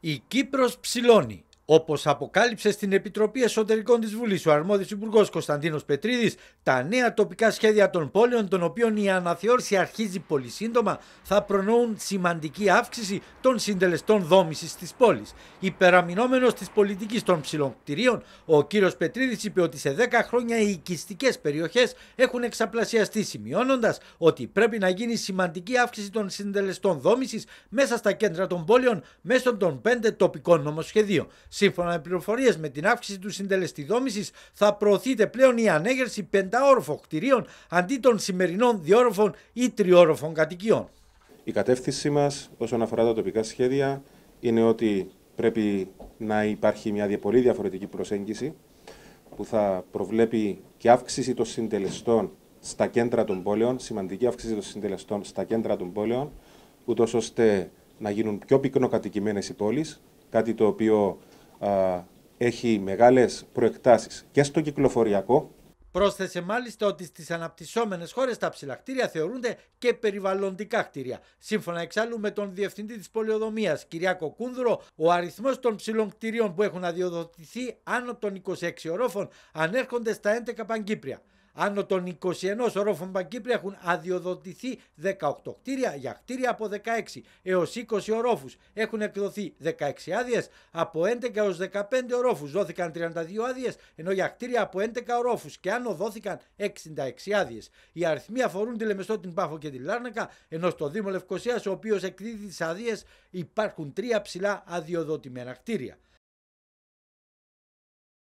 Η Κύπρος ψηλώνει. Όπως αποκάλυψε στην Επιτροπή Εσωτερικών της Βουλής ο αρμόδιος Υπουργός Κωνσταντίνος Πετρίδης, τα νέα τοπικά σχέδια των πόλεων, των οποίων η αναθεώρηση αρχίζει πολύ σύντομα, θα προνοούν σημαντική αύξηση των συντελεστών δόμησης της πόλης. Υπεραμεινόμενος της πολιτικής των ψηλών κτηρίων, ο κ. Πετρίδης είπε ότι σε 10 χρόνια οι οικιστικές περιοχές έχουν εξαπλασιαστεί, σημειώνοντας ότι πρέπει να γίνει σημαντική αύξηση των συντελεστών δόμησης μέσα στα κέντρα των πόλεων μέσω των πέντε τοπικών νομοσχεδίων. Σύμφωνα με πληροφορίες, με την αύξηση του συντελεστή θα προωθείται πλέον η ανέγερση πενταόροφων κτηρίων αντί των σημερινών διόροφων ή τριόροφων κατοικιών. Η κατεύθυνσή μας όσον αφορά τα τοπικά σχέδια είναι ότι πρέπει να υπάρχει μια πολύ διαφορετική προσέγγιση που θα προβλέπει και αύξηση των συντελεστών στα κέντρα των πόλεων, σημαντική αύξηση των συντελεστών στα κέντρα των πόλεων, ούτως ώστε να γίνουν πιο πυκνοκατοικημένες οι πόλεις, κάτι το οποίο έχει μεγάλες προεκτάσεις και στο κυκλοφοριακό. Πρόσθεσε μάλιστα ότι στις αναπτυσσόμενες χώρες τα ψηλακτήρια θεωρούνται και περιβαλλοντικά κτίρια. Σύμφωνα εξάλλου με τον διευθυντή της Πολεοδομίας, Κυριάκο Κούνδρο, ο αριθμός των ψηλών κτηρίων που έχουν αδειοδοτηθεί άνω των 26 ορόφων ανέρχονται στα 11 παγκύπρια. Άνω των 21 ορόφων Παγκύπρια έχουν αδειοδοτηθεί 18 κτίρια για κτίρια από 16 έως 20 ορόφους. Έχουν εκδοθεί 16 άδειες από 11 έως 15 ορόφους. Δόθηκαν 32 άδειες ενώ για κτίρια από 11 ορόφους και άνω δόθηκαν 66 άδειες. Οι αριθμοί αφορούν τη Λεμεστό, την Πάφο και τη Λάρνακα ενώ στο Δήμο Λευκοσίας ο οποίος εκδίδει τις άδειες υπάρχουν τρία ψηλά αδειοδοτημένα κτίρια.